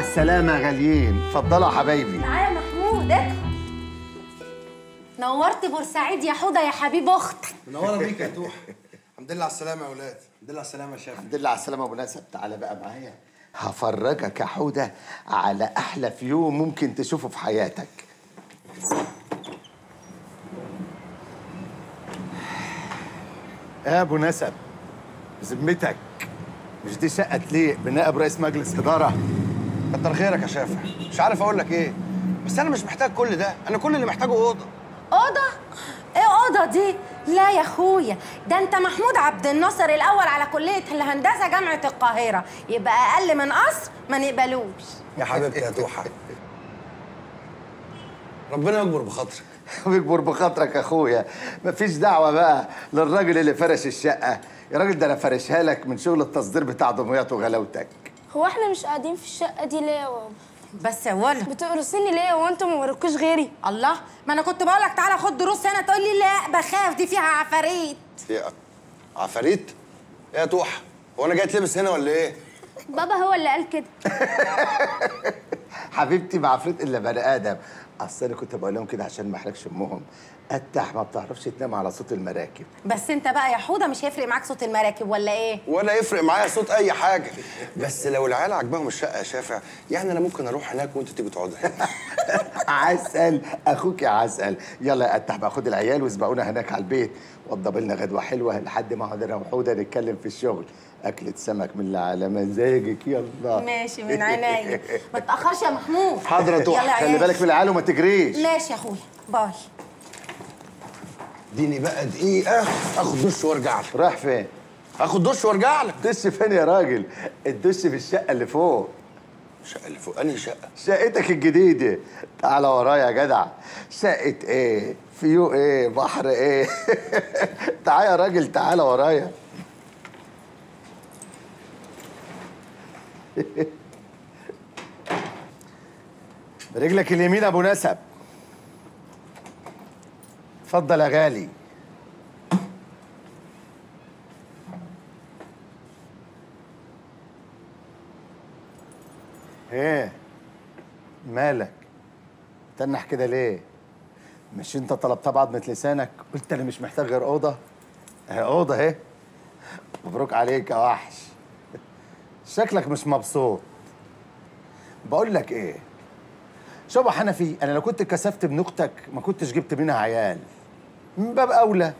السلامة غاليين اتفضلوا يا حبايبي تعالى يا محمود ادخل نورت بورسعيد يا حوضة يا حبيب أختك منورة بيك يا توح الحمد لله على السلامة يا أولاد الحمد لله على السلامة يا شافي الحمد لله على السلامة أبو نسب تعالى بقى معايا هفرجك يا حودة على أحلى فيوم ممكن تشوفه في حياتك يا أبو نسب بذمتك مش دي شقة تليق بنائب رئيس مجلس إدارة كتر خيرك يا شافع مش عارف اقول لك ايه بس انا مش محتاج كل ده انا كل اللي محتاجه اوضه اوضه ايه اوضه دي لا يا اخويا ده انت محمود عبد الناصر الاول على كليه الهندسه جامعه القاهره يبقى اقل من قصر ما نقبلوش يا حبيبتي يا توحه ربنا يكبر بخاطرك ويكبر بخاطرك يا اخويا مفيش دعوه بقى للراجل اللي فرش الشقه يا راجل ده انا فرشها لك من شغل التصدير بتاع دمياط وغلاوتك هو احنا مش قاعدين في الشقه دي ليه يا بابا بس يا ولد بتقرصيني ليه هو انتوا ما وراكوش غيري الله ما انا كنت بقول لك تعالى خد دروس هنا تقول لي لا بخاف دي فيها عفاريت ايه عفاريت ايه يا توحه هو انا جاي اتلبس هنا ولا ايه بابا هو اللي قال كده حبيبتي ما عفريت الا بني ادم اصل انا كنت بقول لهم كده عشان ما احرجش امهم قدح ما بتعرفش تنام على صوت المراكب بس انت بقى يا حوده مش هيفرق معاك صوت المراكب ولا ايه ولا يفرق معايا صوت اي حاجه بس لو العيال عجبهم الشقه يا شافع يعني انا ممكن اروح هناك وانت تيجي تقعد عسل اخوك يا عسل يلا يا قدح بقى خد العيال واسبقونا هناك على البيت وضب لنا غدوه حلوه لحد ما اقعد انا وحوده نتكلم في الشغل اكله سمك من اللي على مزاجك يلا ماشي من عينيا ما تاخرش يا محمود حضرة يلا خلي بالك من العيال وما تجريش ماشي يا اخويا باي اديني بقى دقيقه اخد دش وارجع لك رايح فين اخد دش وارجع لك دش فين يا راجل الدش في الشقه اللي فوق الشقه اللي فوق انهي شقه شقتك الجديده تعالى ورايا يا جدع شقه ايه فيو ايه بحر ايه تعالى يا راجل تعالى ورايا برجلك اليمين ابو نسب اتفضل يا غالي ايه مالك تنح كده ليه مش انت طلبتها بعضمة لسانك قلت انا مش محتاج غير اوضه اهي اوضه اهي مبروك عليك يا وحش شكلك مش مبسوط بقول لك ايه شبح حنفي انا لو كنت كسفت بنكتك ما كنتش جبت منها عيال من باب اولى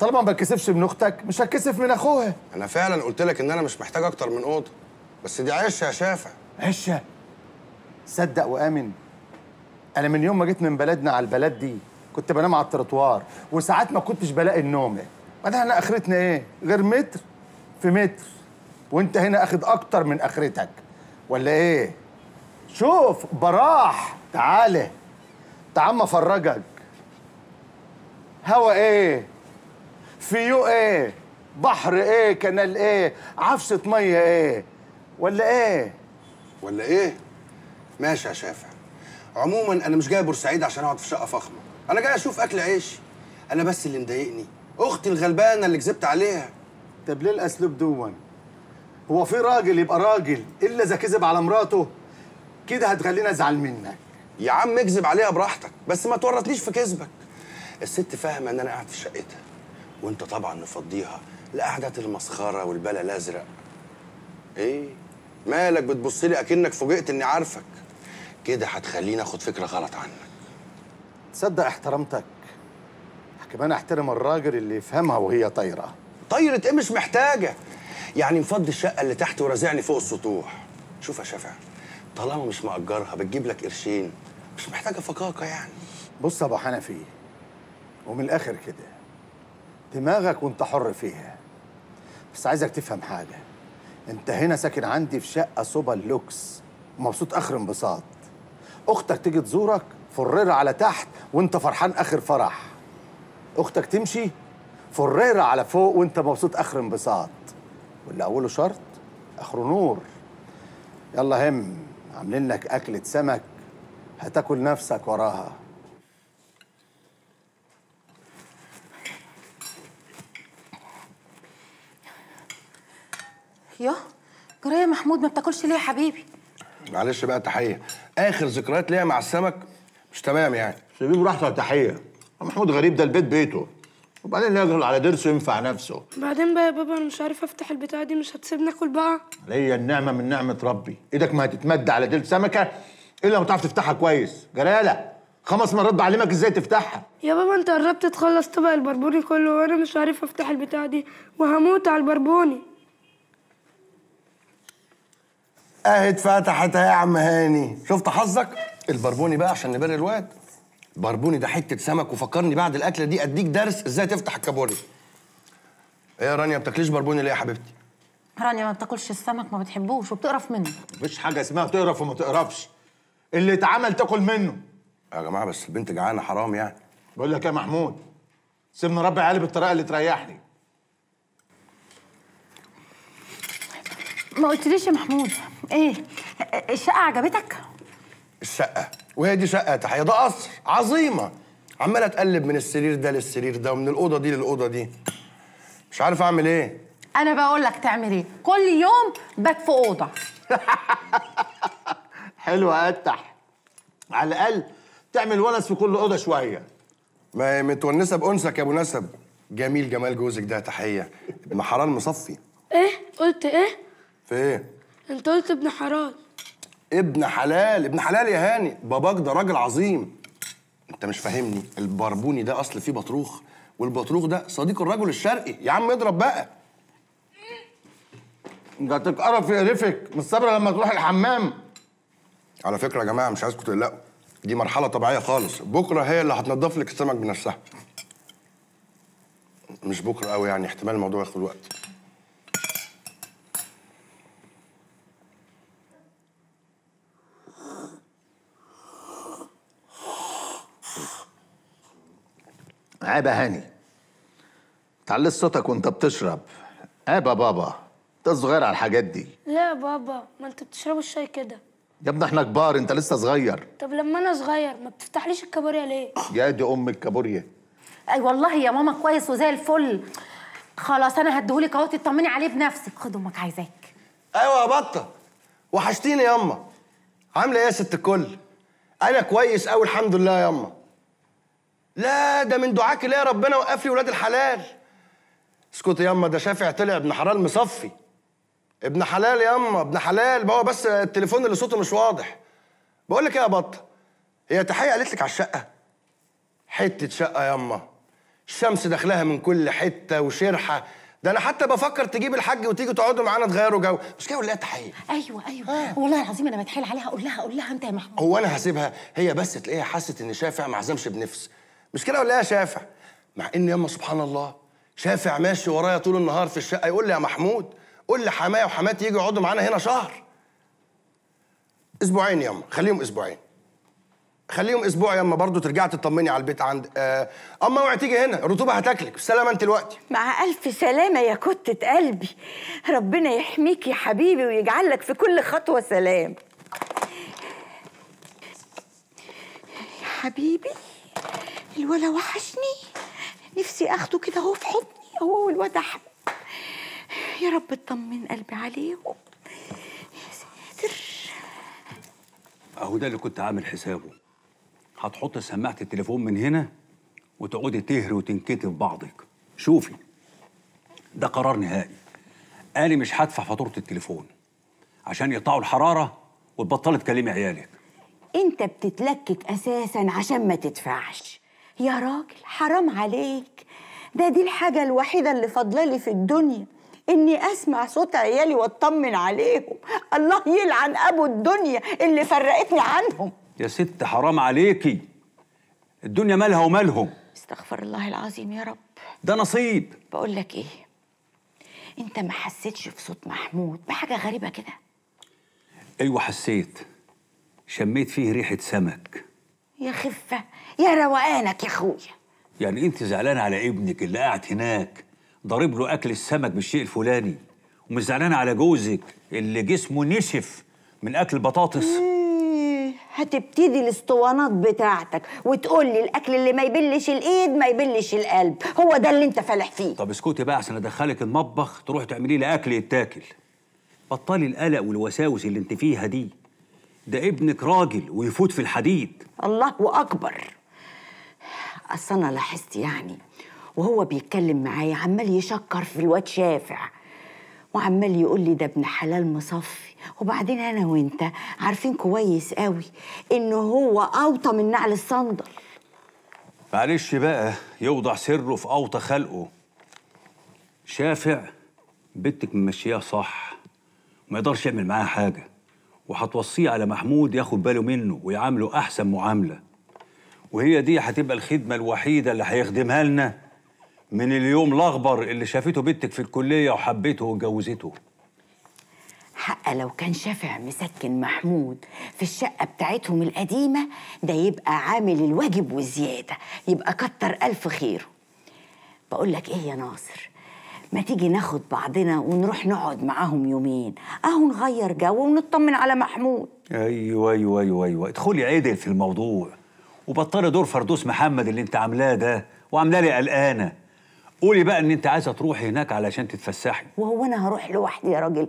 طالما ما بتكسفش من اختك مش هتكسف من اخوها انا فعلا قلت لك ان انا مش محتاج اكتر من اوضه بس دي عشه يا شافع عشه صدق وامن انا من يوم ما جيت من بلدنا على البلد دي كنت بنام على الترottoir وساعات ما كنتش بلاقي النوم ما انا احنا اخرتنا ايه غير متر في متر وانت هنا اخد اكتر من اخرتك ولا ايه شوف براح تعالى تعال ما افرجك هوا ايه فيو ايه بحر ايه كنال ايه عفسة مية ايه ولا ايه ولا ايه ماشي يا شافع عموما انا مش جاي بورسعيد عشان اقعد في شقه فخمه انا جاي اشوف اكل عيش انا بس اللي مضايقني اختي الغلبانه اللي كذبت عليها طب ليه الاسلوب دون هو في راجل يبقى راجل الا اذا كذب على مراته كده هتخليني ازعل منك يا عم اكذب عليها براحتك بس ما تورطنيش في كذبك الست فاهمه ان انا قاعد في شقتها وانت طبعا مفضيها لقعده المسخره والبلا الازرق ايه مالك بتبص لي اكنك فوجئت اني عارفك كده هتخليني اخد فكره غلط عنك تصدق احترمتك كمان احترم الراجل اللي يفهمها وهي طايره طايره ايه مش محتاجه يعني مفضي الشقه اللي تحت ورازعني فوق السطوح شوف يا شفع طالما مش مأجرها بتجيب لك قرشين مش محتاجه فكاكه يعني بص يا ابو حنفي ومن الاخر كده دماغك وانت حر فيها بس عايزك تفهم حاجه انت هنا ساكن عندي في شقه صوبا لوكس ومبسوط اخر انبساط اختك تيجي تزورك فريرة على تحت وانت فرحان اخر فرح اختك تمشي فريرة على فوق وانت مبسوط اخر انبساط واللي اوله شرط اخره نور يلا هم عاملين لك اكله سمك هتاكل نفسك وراها ياه جرايه محمود ما بتاكلش ليه يا حبيبي معلش بقى تحيه اخر ذكريات ليا مع السمك مش تمام يعني سيبيه براحته تحيه محمود غريب ده البيت بيته وبعدين يجهل على درسه ينفع نفسه بعدين بقى يا بابا انا مش عارف افتح البتاعه دي مش هتسيبني اكل بقى ليا النعمه من نعمه ربي ايدك ما هتتمد على ديل سمكه الا ما تعرف تفتحها كويس جراله خمس مرات بعلمك ازاي تفتحها يا بابا انت قربت تخلص طبق البربوني كله وانا مش عارف افتح البتاعه دي وهموت على البربوني اهي اتفتحت اهي يا عم هاني شفت حظك البربوني بقى عشان نبر الوقت بربوني ده حته سمك وفكرني بعد الاكله دي اديك درس ازاي تفتح الكابوري ايه يا رانيا ما بتاكليش بربوني ليه يا حبيبتي رانيا ما بتاكلش السمك ما بتحبوش وبتقرف منه مفيش حاجه اسمها تقرف وما تقرفش اللي اتعمل تاكل منه يا جماعه بس البنت جعانه حرام يعني بقول لك يا محمود سيبني ربي عيالي بالطريقه اللي تريحني ما قلتليش يا محمود ايه الشقه عجبتك الشقه وهي دي شقه تحيه ده قصر عظيمه عماله اتقلب من السرير ده للسرير ده ومن الاوضه دي للاوضه دي مش عارف اعمل ايه انا بقول لك تعمل ايه كل يوم بات في اوضه حلوه افتح على الاقل تعمل ونس في كل اوضه شويه ما متونسه بانسك يا ابو نسب جميل جمال جوزك ده تحيه ابن حلال مصفي ايه قلت ايه في ايه انت قلت ابن حلال ابن حلال ابن حلال يا هاني باباك ده راجل عظيم انت مش فاهمني البربوني ده اصل فيه بطروخ والبطروخ ده صديق الرجل الشرقي يا عم اضرب بقى انت هتتقرف يقرفك مش صابره لما تروح الحمام على فكره يا جماعه مش عايزكم تقلقوا دي مرحله طبيعيه خالص بكره هي اللي هتنضف لك السمك بنفسها مش بكره قوي يعني احتمال الموضوع ياخد وقت يا هاني تعلي صوتك وانت بتشرب إيه يا بابا انت صغير على الحاجات دي لا يا بابا ما انت بتشربوا الشاي كده يا ابني احنا كبار انت لسه صغير طب لما انا صغير ما بتفتحليش الكابوريا ليه يا دي ام الكابوريا اي والله يا ماما كويس وزي الفل خلاص انا هديهولك اهو تطمني عليه بنفسك خد امك عايزاك ايوه يا بطه وحشتيني ياما عامله ايه يا ست الكل انا كويس قوي الحمد لله ياما لا ده من دعاك ليه ربنا وقف لي ولاد الحلال اسكت ياما ده شافع طلع ابن حلال مصفي ابن حلال ياما ابن حلال هو بس التليفون اللي صوته مش واضح بقول لك ايه يا بطه هي تحيه قالت لك على الشقه حته شقه ياما الشمس داخلها من كل حته وشرحه ده انا حتى بفكر تجيب الحاج وتيجي تقعدوا معانا تغيروا جو مش كده ولا تحيه ايوه ايوه آه. والله العظيم انا بتحيل عليها اقول لها اقول لها انت يا محمود هو انا هسيبها هي بس تلاقيها حست ان شافع ما عزمش بنفس مش كده ولا يا شافع مع ان ياما سبحان الله شافع ماشي ورايا طول النهار في الشقه يقول لي يا محمود قول لي حماية وحماتي يجوا يقعدوا معانا هنا شهر اسبوعين ياما خليهم اسبوعين خليهم اسبوع ياما برضه ترجعي تطمني على البيت عند آه، اما اوعي تيجي هنا الرطوبه هتاكلك بالسلامه انت دلوقتي مع الف سلامه يا كتة قلبي ربنا يحميك يا حبيبي ويجعل لك في كل خطوه سلام يا حبيبي الولا وحشني نفسي اخده كده اهو في حضني هو والواد احمد يا رب تطمن قلبي عليه يا ساتر اهو ده اللي كنت عامل حسابه هتحط سماعه التليفون من هنا وتقعدي تهري وتنكتي في بعضك شوفي ده قرار نهائي قالي مش هدفع فاتوره التليفون عشان يقطعوا الحراره وتبطلي تكلمي عيالك انت بتتلكك اساسا عشان ما تدفعش يا راجل حرام عليك ده دي الحاجة الوحيدة اللي فضلالي في الدنيا إني أسمع صوت عيالي وأطمن عليهم الله يلعن أبو الدنيا اللي فرقتني عنهم يا ست حرام عليكي الدنيا مالها ومالهم استغفر الله العظيم يا رب ده نصيب بقول لك إيه أنت ما حسيتش في صوت محمود بحاجة غريبة كده أيوة حسيت شميت فيه ريحة سمك يا خفة يا روقانك يا أخويا يعني أنت زعلانة على ابنك اللي قاعد هناك ضارب له أكل السمك بالشيء الفلاني ومش زعلانة على جوزك اللي جسمه نشف من أكل البطاطس إيه، هتبتدي الاسطوانات بتاعتك وتقول لي الاكل اللي ما يبلش الايد ما يبلش القلب هو ده اللي انت فالح فيه طب اسكتي بقى عشان ادخلك المطبخ تروح تعملي لي اكل يتاكل بطلي القلق والوساوس اللي انت فيها دي ده ابنك راجل ويفوت في الحديد الله أكبر أصل أنا لاحظت يعني وهو بيتكلم معايا عمال يشكر في الواد شافع وعمال يقول لي ده ابن حلال مصفي وبعدين انا وانت عارفين كويس قوي ان هو اوطى من نعل الصندل معلش بقى يوضع سره في اوطى خلقه شافع بنتك ممشيها صح ما يقدرش يعمل معاها حاجه وهتوصيه على محمود ياخد باله منه ويعامله احسن معامله وهي دي هتبقى الخدمه الوحيده اللي هيخدمها لنا من اليوم الاخبر اللي شافته بنتك في الكليه وحبته واتجوزته حق لو كان شافع مسكن محمود في الشقه بتاعتهم القديمه ده يبقى عامل الواجب وزياده يبقى كتر الف خيره بقول لك ايه يا ناصر ما تيجي ناخد بعضنا ونروح نقعد معاهم يومين اهو نغير جو ونطمن على محمود ايوه ايوه ايوه ايوه ادخلي عدل في الموضوع وبطلي دور فردوس محمد اللي انت عاملاه ده وعاملاه لي قلقانه قولي بقى ان انت عايزه تروحي هناك علشان تتفسحي وهو انا هروح لوحدي يا راجل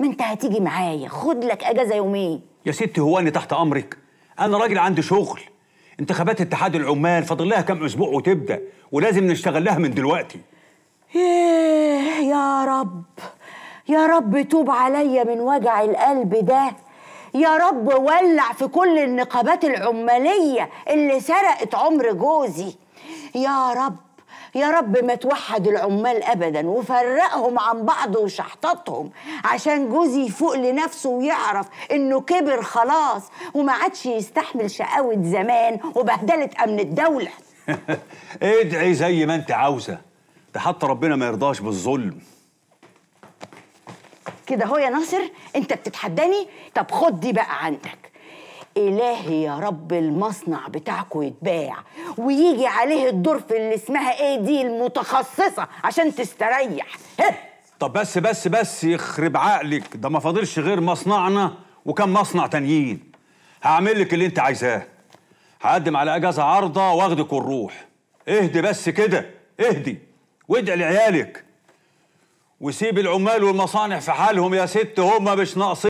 ما انت هتيجي معايا خد لك اجازه يومين يا ستي هو انا تحت امرك انا راجل عندي شغل انتخابات اتحاد العمال فاضل لها كام اسبوع وتبدا ولازم نشتغل لها من دلوقتي إيه، يا رب يا رب توب عليا من وجع القلب ده يا رب ولع في كل النقابات العمالية اللي سرقت عمر جوزي يا رب يا رب ما توحد العمال ابدا وفرقهم عن بعض وشحططهم عشان جوزي يفوق لنفسه ويعرف انه كبر خلاص وما عادش يستحمل شقاوه زمان وبهدله امن الدوله ادعي زي ما انت عاوزه ده حتى ربنا ما يرضاش بالظلم كده هو يا ناصر انت بتتحداني طب خد دي بقى عندك إلهي يا رب المصنع بتاعكو يتباع ويجي عليه الدور في اللي اسمها ايه دي المتخصصة عشان تستريح هه. طب بس بس بس يخرب عقلك ده ما فاضلش غير مصنعنا وكم مصنع تانيين هعمل لك اللي انت عايزاه هقدم على اجازة عارضة واخدك ونروح اهدي بس كده اهدي وادعي لعيالك وسيب العمال والمصانع في حالهم يا ست هم مش ناقصين